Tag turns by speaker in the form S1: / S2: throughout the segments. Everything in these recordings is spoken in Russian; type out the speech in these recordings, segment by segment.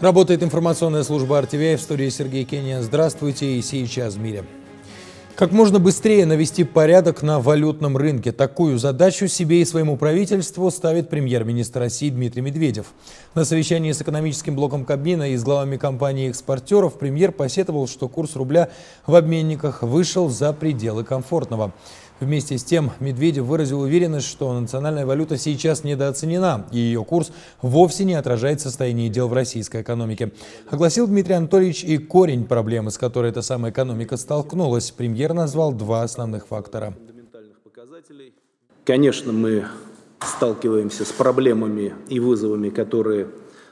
S1: Работает информационная служба RTVI в студии Сергей Кенин. Здравствуйте и сейчас в мире. Как можно быстрее навести порядок на валютном рынке. Такую задачу себе и своему правительству ставит премьер-министр России Дмитрий Медведев. На совещании с экономическим блоком Кабмина и с главами компаний экспортеров премьер посетовал, что курс рубля в обменниках вышел за пределы комфортного. Вместе с тем Медведев выразил уверенность, что национальная валюта сейчас недооценена, и ее курс вовсе не отражает состояние дел в российской экономике. Огласил Дмитрий Анатольевич и корень проблемы, с которой эта самая экономика столкнулась. Премьер назвал два основных фактора.
S2: Конечно, мы сталкиваемся с проблемами и вызовами, которые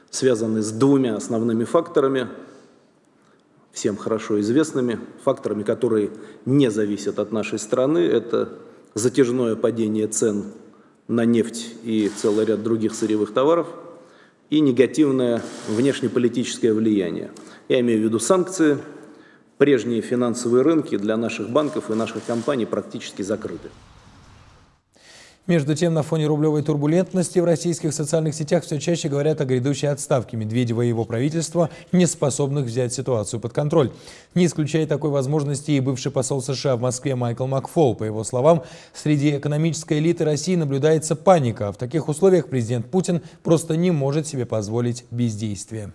S2: связаны с двумя основными факторами – всем хорошо известными факторами, которые не зависят от нашей страны. Это затяжное падение цен на нефть и целый ряд других сырьевых товаров и негативное внешнеполитическое влияние. Я имею в виду санкции, прежние финансовые рынки для наших банков и наших компаний практически закрыты.
S1: Между тем, на фоне рублевой турбулентности в российских социальных сетях все чаще говорят о грядущей отставке Медведева и его правительства, не способных взять ситуацию под контроль. Не исключая такой возможности и бывший посол США в Москве Майкл Макфол. По его словам, среди экономической элиты России наблюдается паника. А в таких условиях президент Путин просто не может себе позволить бездействие.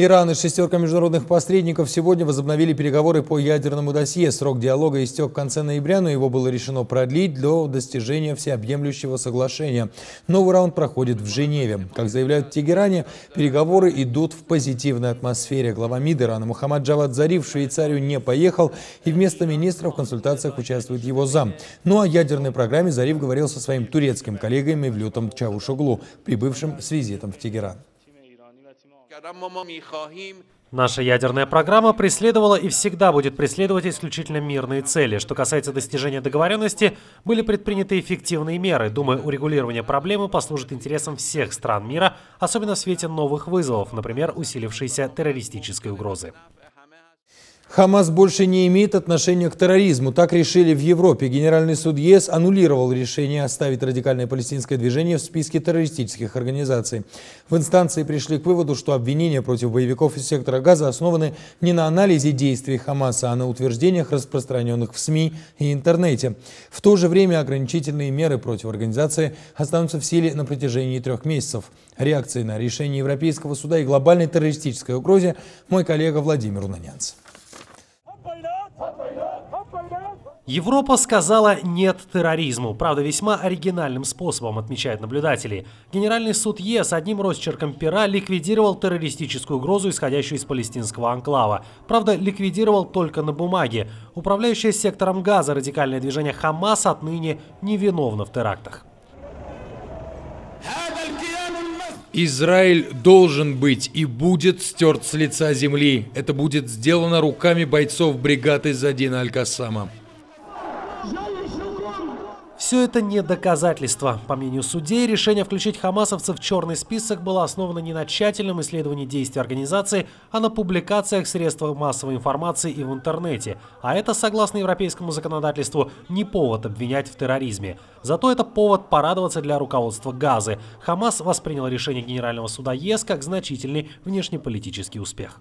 S1: Иран и шестерка международных посредников сегодня возобновили переговоры по ядерному досье. Срок диалога истек в конце ноября, но его было решено продлить до достижения всеобъемлющего соглашения. Новый раунд проходит в Женеве. Как заявляют в Тегеране, переговоры идут в позитивной атмосфере. Глава МИД Ирана Мухаммад Джавад Зари в Швейцарию не поехал, и вместо министра в консультациях участвует его зам. Ну а ядерной программе Зариф говорил со своим турецким коллегой Лютом Чавушоглу, прибывшим с визитом в Тегеран.
S2: Наша ядерная программа преследовала и всегда будет преследовать исключительно мирные цели. Что касается достижения договоренности, были предприняты эффективные меры. Думаю, урегулирование проблемы послужит интересам всех стран мира, особенно в свете новых вызовов, например, усилившейся террористической угрозы.
S1: Хамас больше не имеет отношения к терроризму. Так решили в Европе. Генеральный суд ЕС аннулировал решение оставить радикальное палестинское движение в списке террористических организаций. В инстанции пришли к выводу, что обвинения против боевиков из сектора Газа основаны не на анализе действий Хамаса, а на утверждениях, распространенных в СМИ и интернете. В то же время ограничительные меры против организации останутся в силе на протяжении трех месяцев. Реакции на решение Европейского суда и глобальной террористической угрозе мой коллега Владимир Унанянцев.
S2: Европа сказала «нет»
S1: терроризму,
S2: правда весьма оригинальным способом, отмечают наблюдатели. Генеральный суд ЕС одним росчерком пера ликвидировал террористическую угрозу, исходящую из палестинского анклава. Правда, ликвидировал только на бумаге. Управляющее сектором газа радикальное движение «Хамас» отныне
S1: невиновно в терактах. Израиль должен быть и будет стерт с лица земли. Это будет сделано руками бойцов бригады Задина Аль-Кассама.
S2: Все это не доказательство. По мнению судей, решение включить хамасовцев в черный список было основано не на тщательном исследовании действий организации, а на публикациях средств массовой информации и в интернете. А это, согласно европейскому законодательству, не повод обвинять в терроризме. Зато это повод порадоваться для руководства Газы. Хамас воспринял решение Генерального суда ЕС как значительный внешнеполитический успех.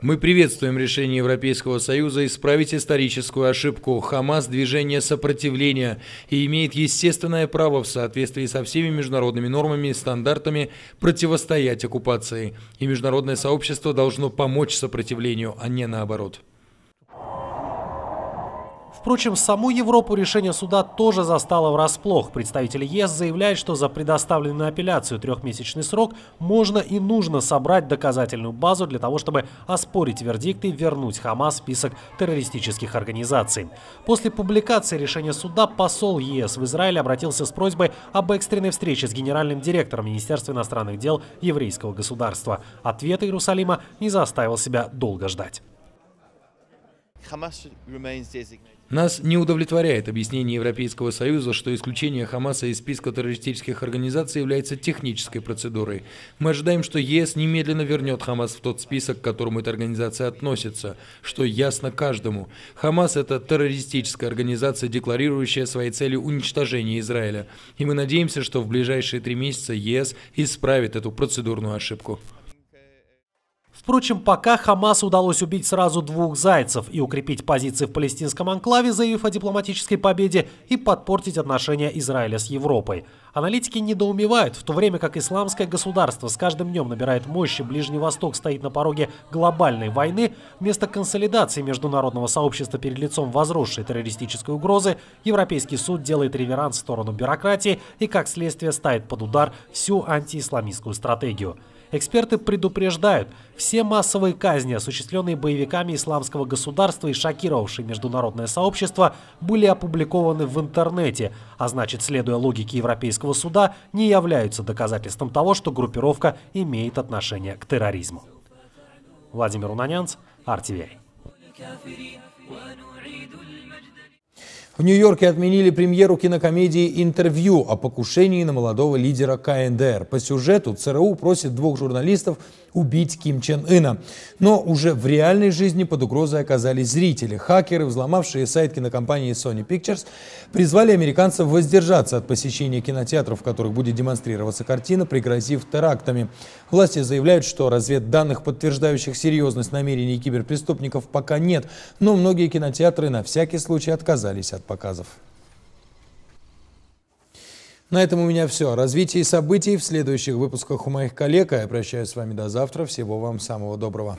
S1: Мы приветствуем решение Европейского Союза исправить историческую ошибку. Хамас – движение сопротивления и имеет естественное право в соответствии со всеми международными нормами и стандартами противостоять оккупации. И международное сообщество должно помочь сопротивлению, а не наоборот. Впрочем, саму Европу
S2: решение суда тоже застало врасплох. Представители ЕС заявляют, что за предоставленную апелляцию трехмесячный срок можно и нужно собрать доказательную базу для того, чтобы оспорить вердикты и вернуть Хамас в список террористических организаций. После публикации решения суда посол ЕС в Израиле обратился с просьбой об экстренной встрече с генеральным директором Министерства иностранных дел еврейского государства. Ответ Иерусалима не заставил себя долго
S1: ждать. Нас не удовлетворяет объяснение Европейского Союза, что исключение Хамаса из списка террористических организаций является технической процедурой. Мы ожидаем, что ЕС немедленно вернет Хамас в тот список, к которому эта организация относится, что ясно каждому. Хамас – это террористическая организация, декларирующая своей целью уничтожение Израиля. И мы надеемся, что в ближайшие три месяца ЕС исправит эту процедурную ошибку.
S2: Впрочем, пока Хамас удалось убить сразу двух зайцев и укрепить позиции в палестинском анклаве, заявив о дипломатической победе, и подпортить отношения Израиля с Европой. Аналитики недоумевают, в то время как исламское государство с каждым днем набирает мощи, Ближний Восток стоит на пороге глобальной войны, вместо консолидации международного сообщества перед лицом возросшей террористической угрозы, Европейский суд делает реверанс в сторону бюрократии и, как следствие, ставит под удар всю антиисламистскую стратегию. Эксперты предупреждают, все массовые казни, осуществленные боевиками исламского государства и шокировавшие международное сообщество, были опубликованы в интернете, а значит, следуя логике Европейского суда, не являются доказательством того, что группировка имеет отношение к терроризму. Владимир Унанянц, Артиверий.
S1: В Нью-Йорке отменили премьеру кинокомедии «Интервью» о покушении на молодого лидера КНДР. По сюжету ЦРУ просит двух журналистов убить Ким Чен Ына. Но уже в реальной жизни под угрозой оказались зрители. Хакеры, взломавшие сайт кинокомпании Sony Pictures, призвали американцев воздержаться от посещения кинотеатров, в которых будет демонстрироваться картина, пригрозив терактами. Власти заявляют, что разведданных, подтверждающих серьезность намерений киберпреступников, пока нет, но многие кинотеатры на всякий случай отказались от показов. На этом у меня все. Развитие событий в следующих выпусках у моих коллег. А я прощаюсь с вами до завтра. Всего вам самого доброго.